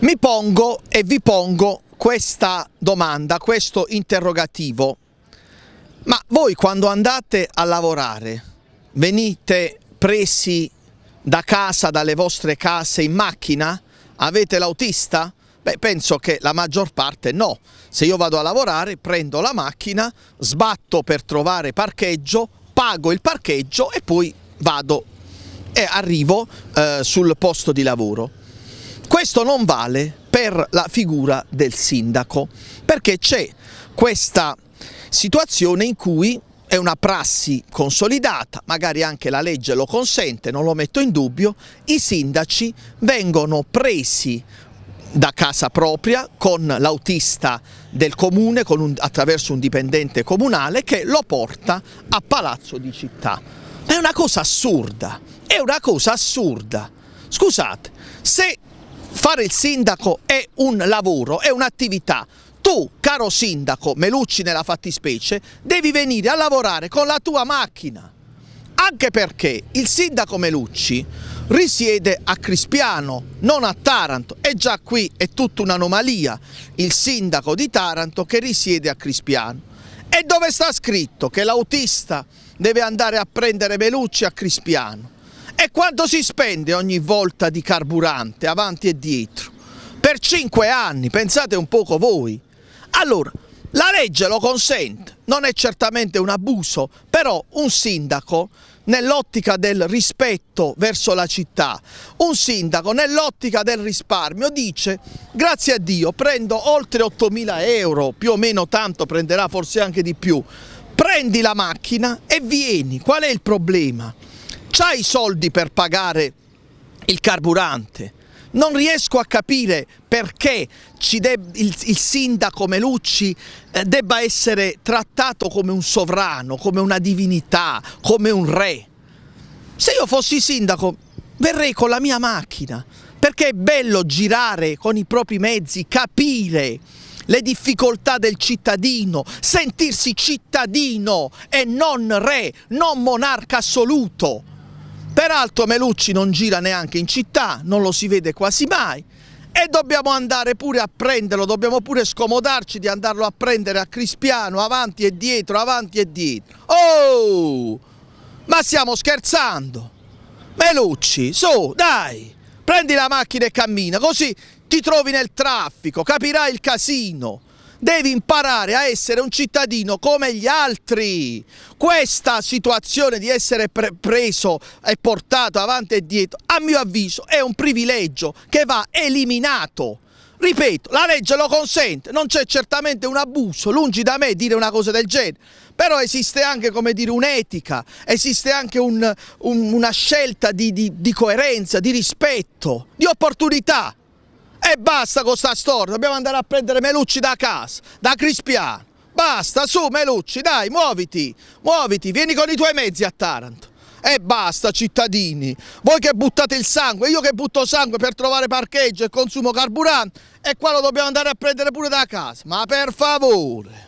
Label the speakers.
Speaker 1: Mi pongo e vi pongo questa domanda, questo interrogativo. Ma voi quando andate a lavorare venite presi da casa, dalle vostre case in macchina? Avete l'autista? Beh, penso che la maggior parte no. Se io vado a lavorare, prendo la macchina, sbatto per trovare parcheggio, pago il parcheggio e poi vado e arrivo eh, sul posto di lavoro. Questo non vale per la figura del sindaco, perché c'è questa situazione in cui è una prassi consolidata, magari anche la legge lo consente, non lo metto in dubbio, i sindaci vengono presi da casa propria con l'autista del comune con un, attraverso un dipendente comunale che lo porta a palazzo di città. È una cosa assurda, è una cosa assurda. Scusate, se fare il sindaco è un lavoro, è un'attività. Tu, caro sindaco, Melucci nella fattispecie, devi venire a lavorare con la tua macchina. Anche perché il sindaco Melucci risiede a Crispiano, non a Taranto. E già qui è tutta un'anomalia il sindaco di Taranto che risiede a Crispiano. E dove sta scritto che l'autista deve andare a prendere Melucci a Crispiano? E quanto si spende ogni volta di carburante, avanti e dietro? Per 5 anni, pensate un poco voi. Allora, la legge lo consente, non è certamente un abuso, però un sindaco nell'ottica del rispetto verso la città, un sindaco nell'ottica del risparmio dice grazie a Dio prendo oltre 8.000 euro, più o meno tanto prenderà forse anche di più, prendi la macchina e vieni, qual è il problema? c'ha i soldi per pagare il carburante. Non riesco a capire perché il, il, sindaco Melucci eh, debba essere trattato come un sovrano, come una divinità, come un re. Se io fossi sindaco verrei con la mia macchina, perché è bello girare con i propri mezzi, capire le difficoltà del cittadino, sentirsi cittadino e non re, non monarca assoluto. Peraltro Melucci non gira neanche in città, non lo si vede quasi mai e dobbiamo andare pure a prenderlo, dobbiamo pure scomodarci di andarlo a prendere a Crispiano, avanti e dietro, avanti e dietro. Oh! Ma stiamo scherzando! Melucci, su, dai! Prendi la macchina e cammina, così ti trovi nel traffico, capirai il casino. Devi imparare a essere un cittadino come gli altri. Questa situazione di essere pre preso e portato avanti e dietro, a mio avviso, è un privilegio che va eliminato. Ripeto, la legge lo consente, non c'è certamente un abuso, lungi da me dire una cosa del genere, però esiste anche un'etica, esiste anche un, un, una scelta di, di, di coerenza, di rispetto, di opportunità. E basta con sta storia, dobbiamo andare a prendere Melucci da casa, da Crispiano. Basta, su Melucci, dai, muoviti, muoviti, vieni con i tuoi mezzi a Taranto. E basta cittadini, voi che buttate il sangue, io che butto sangue per trovare parcheggio e consumo carburante e qua lo dobbiamo andare a prendere pure da casa, ma per favore.